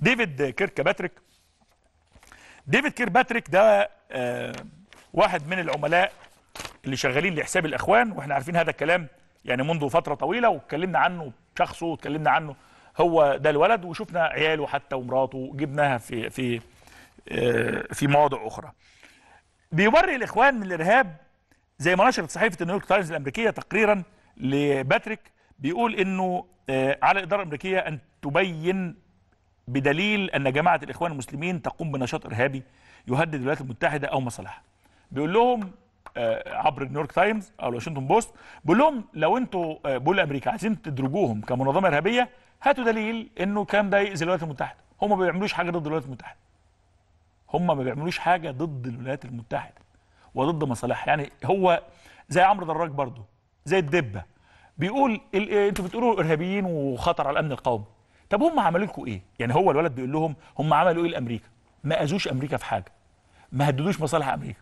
ديفيد باتريك ديفيد كيرباتريك ده آه، واحد من العملاء اللي شغالين لحساب الاخوان واحنا عارفين هذا الكلام يعني منذ فتره طويله واتكلمنا عنه شخصه واتكلمنا عنه هو ده الولد وشفنا عياله حتى ومراته جبناها في في آه، في مواضع اخرى بيوري الاخوان من الارهاب زي ما نشرت صحيفه نيويورك تايمز الامريكيه تقريرا لباتريك بيقول انه آه، على الاداره الامريكيه ان تبين بدليل أن جماعة الإخوان المسلمين تقوم بنشاط إرهابي يهدد الولايات المتحدة أو مصالحها بيقول لهم آه، عبر نيويورك تايمز أو الواشنطن بوست بيقول لهم لو أنتوا آه، بول امريكا عايزين تدرجوهم كمنظمة إرهابية هاتوا دليل أنه كان ده يأذي الولايات المتحدة هم ما بيعملوش حاجة ضد الولايات المتحدة هم ما بيعملوش حاجة ضد الولايات المتحدة وضد مصالحها يعني هو زي عمرو دراج برضه زي الدبة بيقول آه، انتوا بتقولوا إرهابيين وخطر على الأمن القومي طب هم عملوا لكم ايه يعني هو الولد بيقول لهم هم عملوا ايه لامريكا ما اذوش امريكا في حاجه ما هددوش مصالح امريكا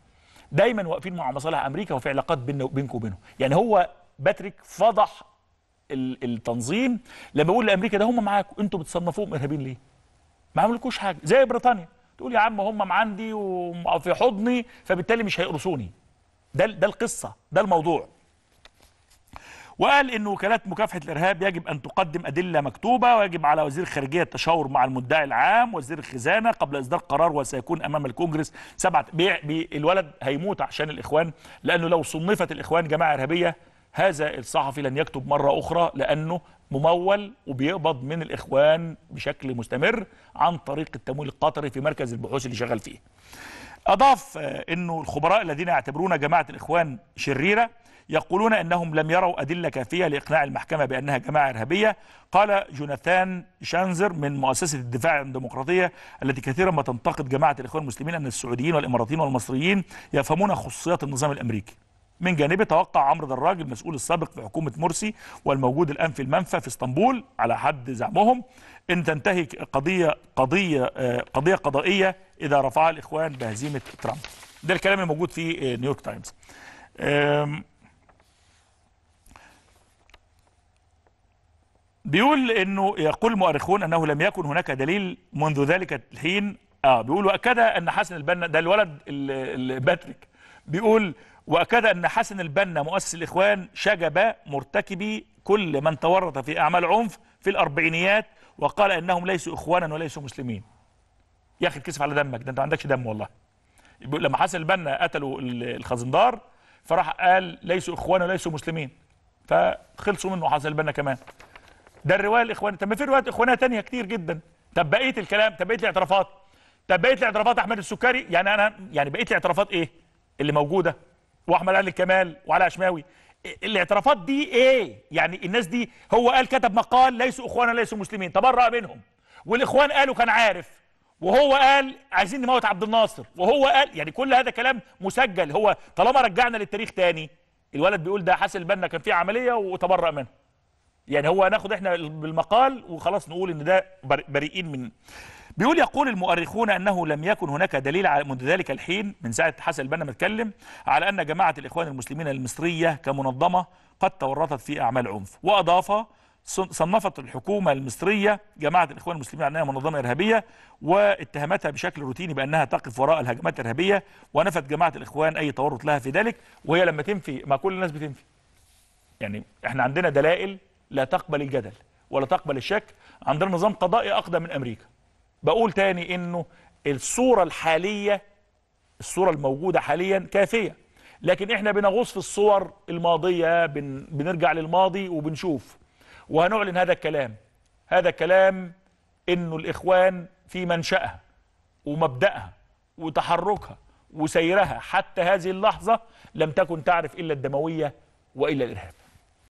دايما واقفين مع مصالح امريكا وفي علاقات بيننا وبينكم وبينهم يعني هو باتريك فضح التنظيم لما بقول لامريكا ده هم معاكم انتوا بتصنفوهم ارهابيين ليه ما عملوكوش حاجه زي بريطانيا تقول يا عم هم عندي وفي حضني فبالتالي مش هيقرصوني ده ده القصه ده الموضوع وقال أن وكالات مكافحة الإرهاب يجب أن تقدم أدلة مكتوبة ويجب على وزير الخارجية التشاور مع المدعي العام وزير الخزانة قبل إصدار قرار وسيكون أمام الكونجرس سبعة بيع بي الولد هيموت عشان الإخوان لأنه لو صنفت الإخوان جماعة إرهابية هذا الصحفي لن يكتب مرة أخرى لأنه ممول وبيقبض من الإخوان بشكل مستمر عن طريق التمويل القطري في مركز البحوث اللي شغال فيه أضاف أنه الخبراء الذين يعتبرون جماعة الإخوان شريرة يقولون أنهم لم يروا أدلة كافية لإقناع المحكمة بأنها جماعة إرهابية قال جوناثان شانزر من مؤسسة الدفاع عن الديمقراطية التي كثيرا ما تنتقد جماعة الإخوان المسلمين أن السعوديين والإماراتيين والمصريين يفهمون خصوصيات النظام الأمريكي من جانبه توقع عمرو دراج المسؤول السابق في حكومة مرسي والموجود الآن في المنفى في اسطنبول على حد زعمهم أن تنتهي قضية قضية قضية قضائية إذا رفعها الإخوان بهزيمة ترامب ده الكلام الموجود في نيويورك تايمز بيقول انه يقول المؤرخون انه لم يكن هناك دليل منذ ذلك الحين اه بيقول واكد ان حسن البنا ده الولد باتريك بيقول واكد ان حسن البنا مؤسس الاخوان شجب مرتكبي كل من تورط في اعمال عنف في الاربعينيات وقال انهم ليسوا اخوانا وليسوا مسلمين يا اخي اتكسف على دمك ده انت ما عندكش دم والله لما حسن البنا قتلوا الخزندار فراح قال ليسوا اخوانا وليسوا مسلمين فخلصوا منه حسن البنا كمان ده الروايه الاخوانيه طب ما في روايات اخوانيه ثانيه كتير جدا طب بقيه الكلام طب بقيه الاعترافات طب بقيه الاعترافات احمد السكري يعني انا يعني بقيه الاعترافات ايه اللي موجوده واحمد علي الكمال وعلي عشماوي الاعترافات دي ايه يعني الناس دي هو قال كتب مقال ليسوا اخوانا ليسوا مسلمين تبرأ منهم والاخوان قالوا كان عارف وهو قال عايزين نموت عبد الناصر وهو قال يعني كل هذا كلام مسجل هو طالما رجعنا للتاريخ تاني الولد بيقول ده حاسس البنا كان في عمليه وتبرأ منه يعني هو ناخد احنا بالمقال وخلاص نقول ان ده بريئين من بيقول يقول المؤرخون انه لم يكن هناك دليل على منذ ذلك الحين من ساعه حسن البنا متكلم على ان جماعه الاخوان المسلمين المصريه كمنظمه قد تورطت في اعمال عنف واضاف صنفت الحكومة المصرية جماعة الإخوان المسلمين أنها منظمة إرهابية واتهمتها بشكل روتيني بأنها تقف وراء الهجمات الإرهابية ونفت جماعة الإخوان أي تورط لها في ذلك وهي لما تنفي ما كل الناس بتنفي يعني احنا عندنا دلائل لا تقبل الجدل ولا تقبل الشك عندنا نظام قضائي أقدم من أمريكا بقول تاني إنه الصورة الحالية الصورة الموجودة حاليا كافية لكن إحنا بنغوص في الصور الماضية بن بنرجع للماضي وبنشوف وهنعلن هذا الكلام هذا كلام إنه الإخوان في منشأها ومبدأها وتحركها وسيرها حتى هذه اللحظة لم تكن تعرف إلا الدموية وإلا الإرهاب